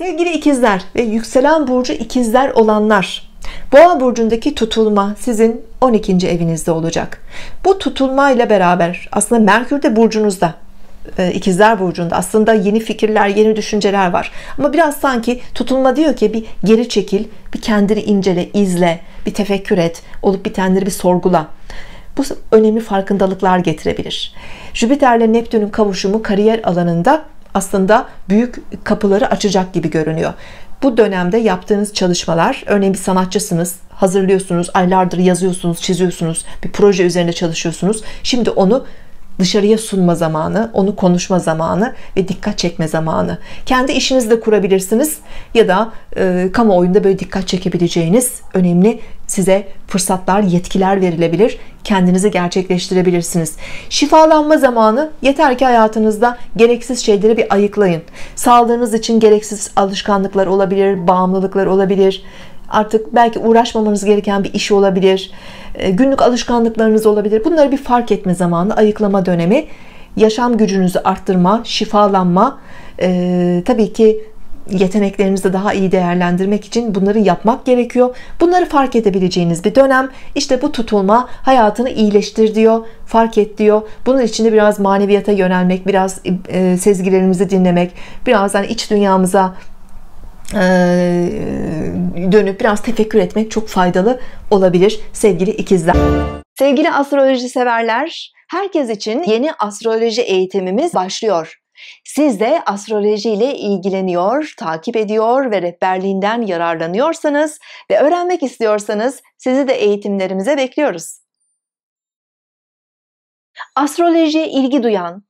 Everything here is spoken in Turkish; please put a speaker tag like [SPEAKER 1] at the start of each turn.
[SPEAKER 1] Sevgili ikizler ve yükselen burcu ikizler olanlar, Boğa burcundaki tutulma sizin 12. evinizde olacak. Bu tutulma ile beraber aslında Merkür de burcunuzda. E, ikizler burcunda aslında yeni fikirler, yeni düşünceler var. Ama biraz sanki tutulma diyor ki bir geri çekil, bir kendini incele, izle, bir tefekkür et, olup bitenleri bir sorgula. Bu önemli farkındalıklar getirebilir. Jüpiter ile Neptün'ün kavuşumu kariyer alanında aslında büyük kapıları açacak gibi görünüyor. Bu dönemde yaptığınız çalışmalar, örneğin bir sanatçısınız, hazırlıyorsunuz, aylardır yazıyorsunuz, çiziyorsunuz, bir proje üzerinde çalışıyorsunuz. Şimdi onu dışarıya sunma zamanı, onu konuşma zamanı ve dikkat çekme zamanı. Kendi işinizi de kurabilirsiniz ya da e, kamuoyunda böyle dikkat çekebileceğiniz önemli size fırsatlar, yetkiler verilebilir. Kendinizi gerçekleştirebilirsiniz. Şifalanma zamanı yeter ki hayatınızda gereksiz şeyleri bir ayıklayın. Sağlığınız için gereksiz alışkanlıklar olabilir, bağımlılıklar olabilir artık belki uğraşmamanız gereken bir iş olabilir e, günlük alışkanlıklarınız olabilir bunları bir fark etme zamanı ayıklama dönemi yaşam gücünüzü arttırma şifalanma ee, tabii ki yeteneklerinizi daha iyi değerlendirmek için bunları yapmak gerekiyor. Bunları fark edebileceğiniz bir dönem. İşte bu tutulma hayatını iyileştir diyor, fark et diyor. Bunun için de biraz maneviyata yönelmek, biraz e, sezgilerimizi dinlemek, biraz yani iç dünyamıza ee, dönüp biraz tefekkür etmek çok faydalı olabilir sevgili ikizler. Sevgili astroloji severler, herkes için yeni astroloji eğitimimiz başlıyor. Siz de astroloji ile ilgileniyor, takip ediyor ve rehberliğinden yararlanıyorsanız ve öğrenmek istiyorsanız sizi de eğitimlerimize bekliyoruz. Astrolojiye ilgi duyan,